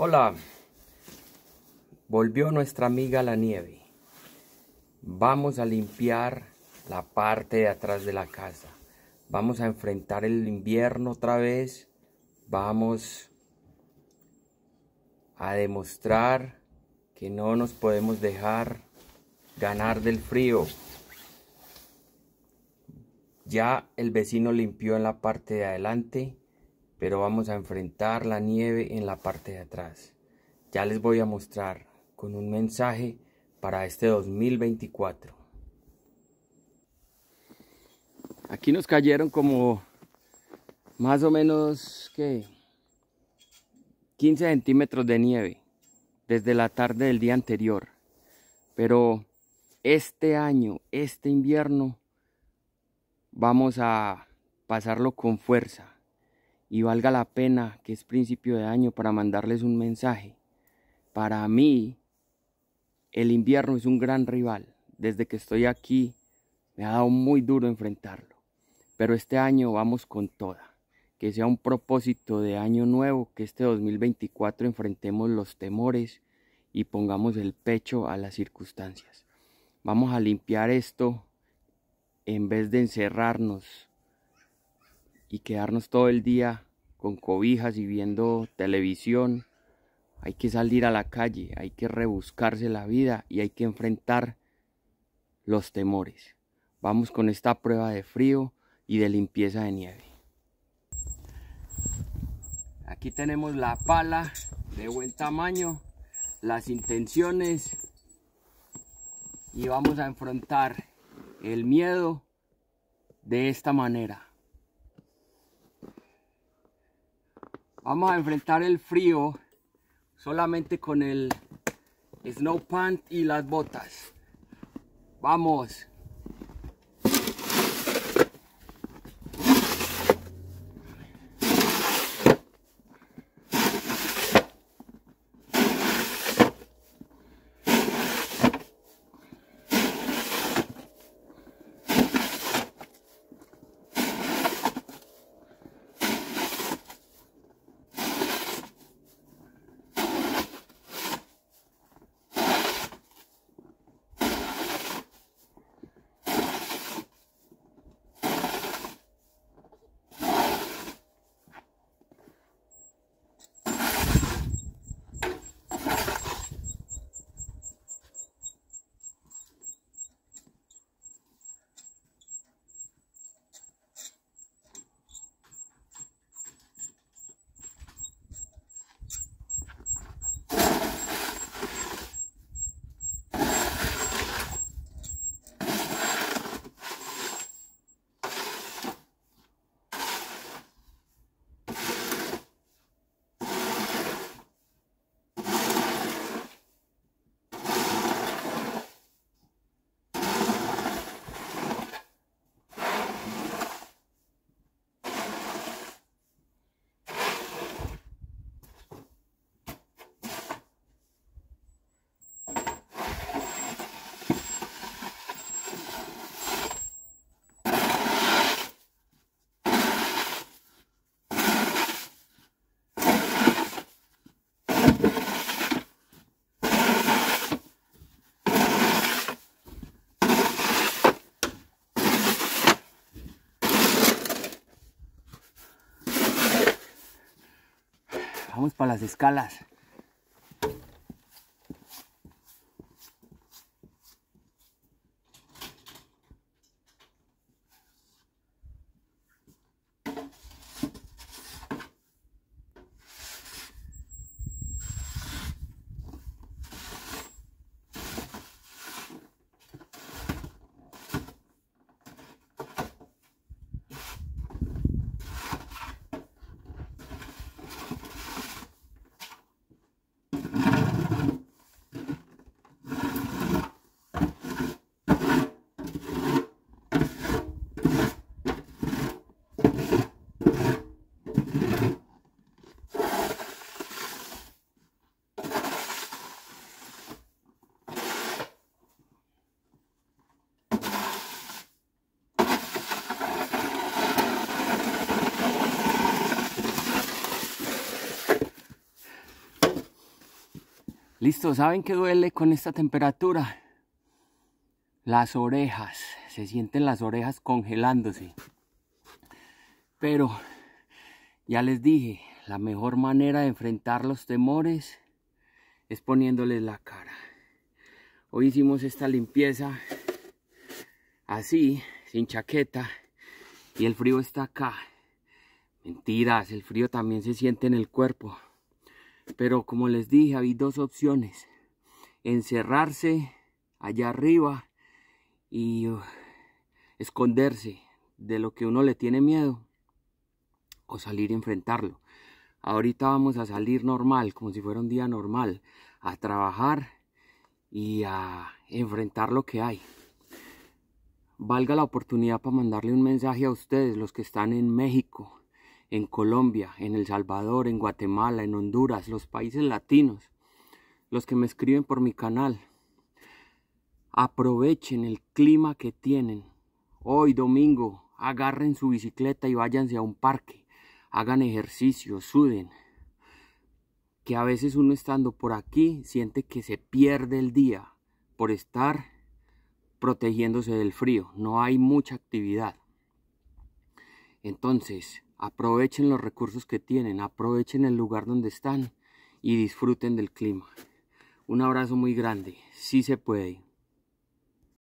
Hola, volvió nuestra amiga la nieve. Vamos a limpiar la parte de atrás de la casa. Vamos a enfrentar el invierno otra vez. Vamos a demostrar que no nos podemos dejar ganar del frío. Ya el vecino limpió en la parte de adelante pero vamos a enfrentar la nieve en la parte de atrás. Ya les voy a mostrar con un mensaje para este 2024. Aquí nos cayeron como más o menos que 15 centímetros de nieve desde la tarde del día anterior. Pero este año, este invierno, vamos a pasarlo con fuerza y valga la pena que es principio de año para mandarles un mensaje. Para mí, el invierno es un gran rival. Desde que estoy aquí, me ha dado muy duro enfrentarlo. Pero este año vamos con toda. Que sea un propósito de año nuevo, que este 2024 enfrentemos los temores y pongamos el pecho a las circunstancias. Vamos a limpiar esto en vez de encerrarnos y quedarnos todo el día con cobijas y viendo televisión. Hay que salir a la calle, hay que rebuscarse la vida y hay que enfrentar los temores. Vamos con esta prueba de frío y de limpieza de nieve. Aquí tenemos la pala de buen tamaño, las intenciones y vamos a enfrentar el miedo de esta manera. Vamos a enfrentar el frío solamente con el snow pant y las botas. Vamos. Vamos para las escalas. Listo, ¿saben qué duele con esta temperatura? Las orejas, se sienten las orejas congelándose. Pero, ya les dije, la mejor manera de enfrentar los temores es poniéndoles la cara. Hoy hicimos esta limpieza así, sin chaqueta, y el frío está acá. Mentiras, el frío también se siente en el cuerpo. Pero como les dije, había dos opciones. Encerrarse allá arriba y uh, esconderse de lo que uno le tiene miedo o salir y enfrentarlo. Ahorita vamos a salir normal, como si fuera un día normal, a trabajar y a enfrentar lo que hay. Valga la oportunidad para mandarle un mensaje a ustedes, los que están en México, en Colombia, en El Salvador, en Guatemala, en Honduras, los países latinos, los que me escriben por mi canal. Aprovechen el clima que tienen. Hoy domingo, agarren su bicicleta y váyanse a un parque. Hagan ejercicio, suden. Que a veces uno estando por aquí siente que se pierde el día por estar protegiéndose del frío. No hay mucha actividad. Entonces, aprovechen los recursos que tienen, aprovechen el lugar donde están y disfruten del clima. Un abrazo muy grande, sí se puede.